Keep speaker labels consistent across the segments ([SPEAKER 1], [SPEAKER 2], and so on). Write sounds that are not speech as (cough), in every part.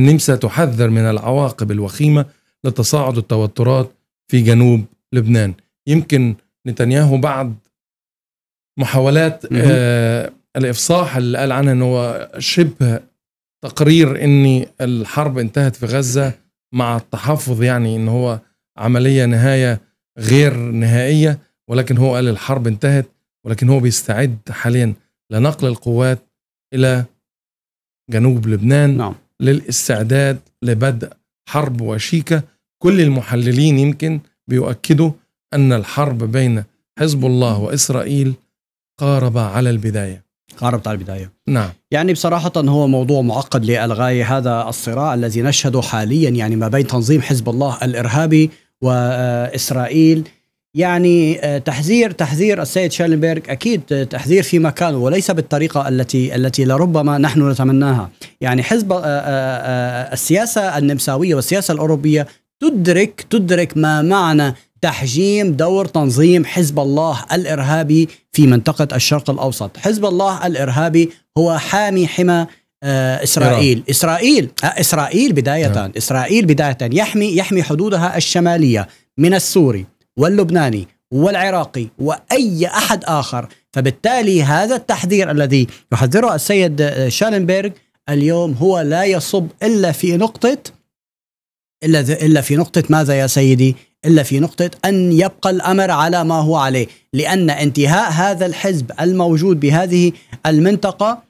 [SPEAKER 1] النمسا تحذر من العواقب الوخيمة لتصاعد التوترات في جنوب لبنان يمكن نتنياهو بعد محاولات آه الافصاح اللي قال عنها انه شبه تقرير ان الحرب انتهت في غزه مع التحفظ يعني ان هو عمليه نهايه غير نهائيه ولكن هو قال الحرب انتهت ولكن هو بيستعد حاليا لنقل القوات الى جنوب لبنان نعم. للاستعداد لبدء حرب وشيكة كل المحللين يمكن بيؤكدوا أن الحرب بين حزب الله وإسرائيل قارب على البداية قاربت على البداية
[SPEAKER 2] نعم يعني بصراحة هو موضوع معقد للغاية هذا الصراع الذي نشهده حاليا يعني ما بين تنظيم حزب الله الإرهابي وإسرائيل يعني آه، تحذير تحذير السيد شالنبرغ اكيد آه، تحذير في مكانه وليس بالطريقه التي التي لربما نحن نتمناها، يعني حزب آه، السياسه النمساويه والسياسه الاوروبيه تدرك تدرك ما معنى تحجيم دور تنظيم حزب الله الارهابي في منطقه الشرق الاوسط، حزب الله الارهابي هو حامي حمى اسرائيل اسرائيل اسرائيل بدايه نعم. اسرائيل بدايه يحمي يحمي حدودها الشماليه من السوري واللبناني والعراقي واي احد اخر فبالتالي هذا التحذير الذي يحذره السيد شالنبرغ اليوم هو لا يصب الا في نقطه الا الا في نقطه ماذا يا سيدي؟ الا في نقطه ان يبقى الامر على ما هو عليه، لان انتهاء هذا الحزب الموجود بهذه المنطقه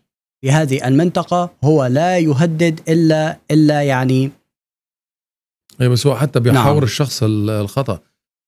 [SPEAKER 2] بهذه المنطقه هو لا يهدد الا الا يعني اي
[SPEAKER 1] أيوة، بس هو حتى بيحاور نعم. الشخص الخطا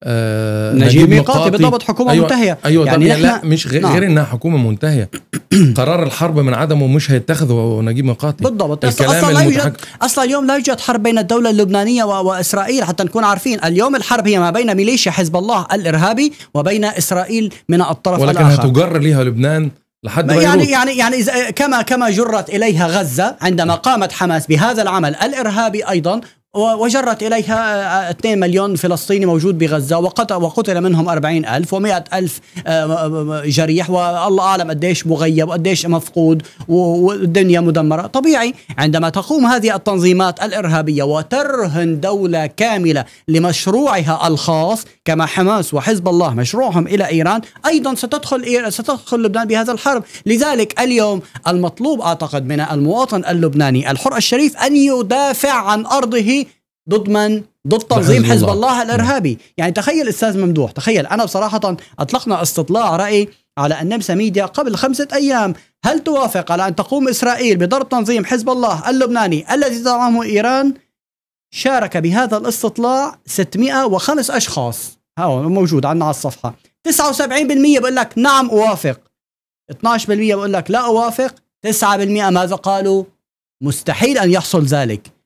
[SPEAKER 1] آه نجيب ميقاتي بالضبط حكومه أيوة منتهيه ايوه يعني, يعني لا مش غير, نعم. غير انها حكومه منتهيه (clears throat) قرار الحرب من عدمه مش هيتخذه نجيب ميقاتي بالضبط اصلا لا يوجد اصلا
[SPEAKER 2] اليوم لا يوجد حرب بين الدوله اللبنانيه واسرائيل حتى نكون عارفين اليوم الحرب هي ما بين ميليشيا حزب الله الارهابي وبين اسرائيل من الطرف ولكن الاخر ولكن هتجر
[SPEAKER 1] ليها لبنان لحد يعني
[SPEAKER 2] يعني يعني إذا كما كما جرت اليها غزه عندما قامت حماس بهذا العمل الارهابي ايضا وجرت إليها 2 آه، آه، مليون فلسطيني موجود بغزة وقتل منهم 40 ألف و100 ألف آه، جريح والله أعلم قديش مغيب وقديش مفقود والدنيا مدمرة طبيعي عندما تقوم هذه التنظيمات الإرهابية وترهن دولة كاملة لمشروعها الخاص كما حماس وحزب الله مشروعهم إلى إيران أيضا ستدخل ستدخل لبنان بهذا الحرب لذلك اليوم المطلوب أعتقد من المواطن اللبناني الحر الشريف أن يدافع عن أرضه ضد من؟ ضد تنظيم حزب الله الارهابي، نعم. يعني تخيل استاذ ممدوح، تخيل انا بصراحه اطلقنا استطلاع راي على النمسا ميديا قبل خمسه ايام، هل توافق على ان تقوم اسرائيل بضرب تنظيم حزب الله اللبناني الذي تدعمه ايران؟ شارك بهذا الاستطلاع 605 اشخاص، ها موجود عندنا على الصفحه، 79% بقول لك نعم اوافق، 12% بقول لك لا اوافق، 9% ماذا قالوا؟ مستحيل ان يحصل ذلك.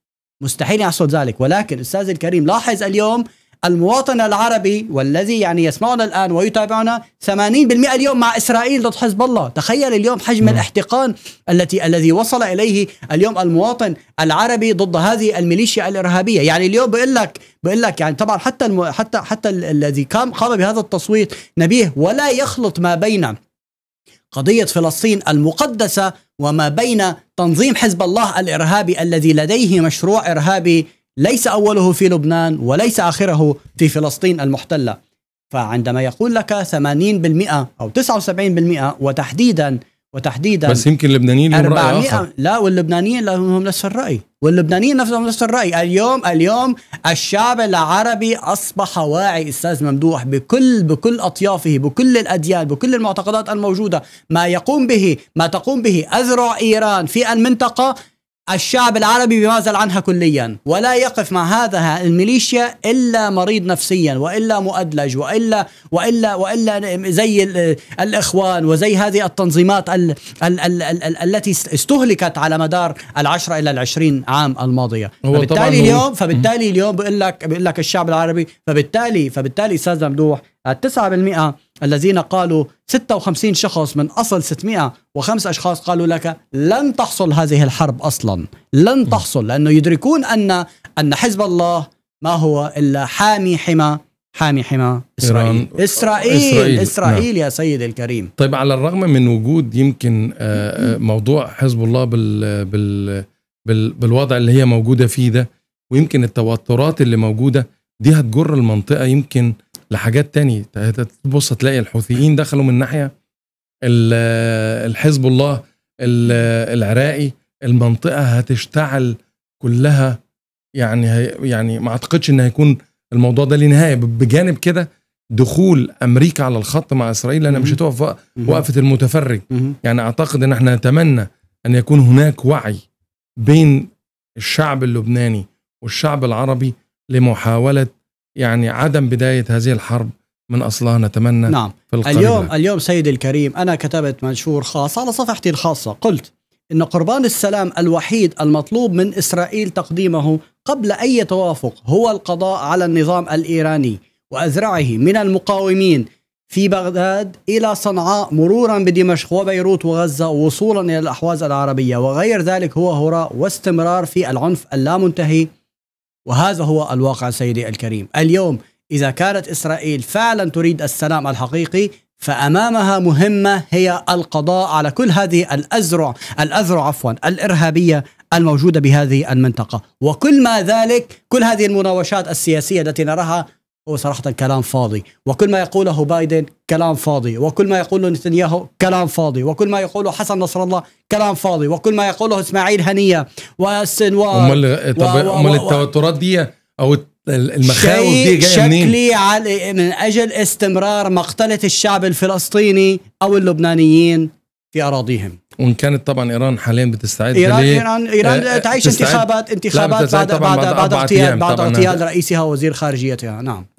[SPEAKER 2] مستحيل يحصل ذلك ولكن أستاذ الكريم لاحظ اليوم المواطن العربي والذي يعني يسمعنا الآن ويتابعنا 80% اليوم مع إسرائيل ضد حزب الله تخيل اليوم حجم م. الاحتقان التي الذي وصل إليه اليوم المواطن العربي ضد هذه الميليشيا الإرهابية يعني اليوم بقول لك بقول لك يعني طبعا حتى المو... حتى حتى الذي قام قام بهذا التصويت نبيه ولا يخلط ما بين قضية فلسطين المقدسة وما بين تنظيم حزب الله الإرهابي الذي لديه مشروع إرهابي ليس أوله في لبنان وليس آخره في فلسطين المحتلة فعندما يقول لك 80% أو 79% وتحديدا وتحديدا بس يمكن اللبنانيين لهم رأي آخر لا واللبنانيين لهم نفس الرأي واللبنانيين نفسهم نفس الراي اليوم اليوم الشعب العربي اصبح واعي استاذ ممدوح بكل بكل اطيافه بكل الاديان بكل المعتقدات الموجوده ما يقوم به ما تقوم به اذرع ايران في المنطقه الشعب العربي بمازل عنها كليا ولا يقف مع هذا الميليشيا الا مريض نفسيا والا مؤدلج والا والا والا زي الاخوان وزي هذه التنظيمات الـ الـ الـ الـ الـ التي استهلكت على مدار العشرة الى العشرين عام الماضيه فبالتالي اليوم فبالتالي اليوم بقول لك بقول لك الشعب العربي فبالتالي فبالتالي استاذ ممدوح 9% الذين قالوا 56 شخص من أصل 605 أشخاص قالوا لك لن تحصل هذه الحرب أصلا لن تحصل لأنه يدركون أن أن حزب الله ما هو إلا حامي حمى حامي حمى
[SPEAKER 1] إسرائيل إسرائيل إسرائيل, إسرائيل
[SPEAKER 2] نعم. يا سيد الكريم
[SPEAKER 1] طيب على الرغم من وجود يمكن آه، آه، موضوع حزب الله بال, بال, بال بالوضع اللي هي موجودة فيه ده ويمكن التوترات اللي موجودة دي هتجر المنطقة يمكن لحاجات تاني تبص تلاقي الحوثيين دخلوا من ناحيه الحزب الله العراقي المنطقه هتشتعل كلها يعني يعني ما اعتقدش ان هيكون الموضوع ده لنهايه بجانب كده دخول امريكا على الخط مع اسرائيل لانها مش هتقف وقفه المتفرج يعني اعتقد ان احنا نتمنى ان يكون هناك وعي بين الشعب اللبناني والشعب العربي لمحاوله يعني عدم بداية هذه الحرب من أصلها نتمنى نعم في القريبة. اليوم
[SPEAKER 2] اليوم سيدي الكريم أنا كتبت منشور خاص على صفحتي الخاصة قلت إن قربان السلام الوحيد المطلوب من إسرائيل تقديمه قبل أي توافق هو القضاء على النظام الإيراني وأزرعه من المقاومين في بغداد إلى صنعاء مرورا بدمشق وبيروت وغزة وصولا إلى الأحواز العربية وغير ذلك هو هراء واستمرار في العنف اللامنتهي وهذا هو الواقع سيدي الكريم اليوم إذا كانت إسرائيل فعلا تريد السلام الحقيقي فأمامها مهمة هي القضاء على كل هذه الأزرع الأذرع عفوا الإرهابية الموجودة بهذه المنطقة وكل ما ذلك كل هذه المناوشات السياسية التي نراها هو صراحة كلام فاضي وكل ما يقوله بايدن كلام فاضي وكل ما يقوله نتنياهو كلام فاضي وكل ما يقوله حسن نصر الله كلام فاضي وكل ما يقوله إسماعيل هنية والسنوار أمال طب أمال التوترات
[SPEAKER 1] دي أو المخاوف دي جايه منين؟ شكلي
[SPEAKER 2] على من اجل استمرار مقتله الشعب الفلسطيني او اللبنانيين في
[SPEAKER 1] اراضيهم وان كانت طبعا ايران حاليا بتستعد ايران ايران ايران آه تعيش انتخابات انتخابات بعد بعد بعد, بعد, بعد اغتيال بعد اغتيال
[SPEAKER 2] رئيسها ووزير خارجيتها نعم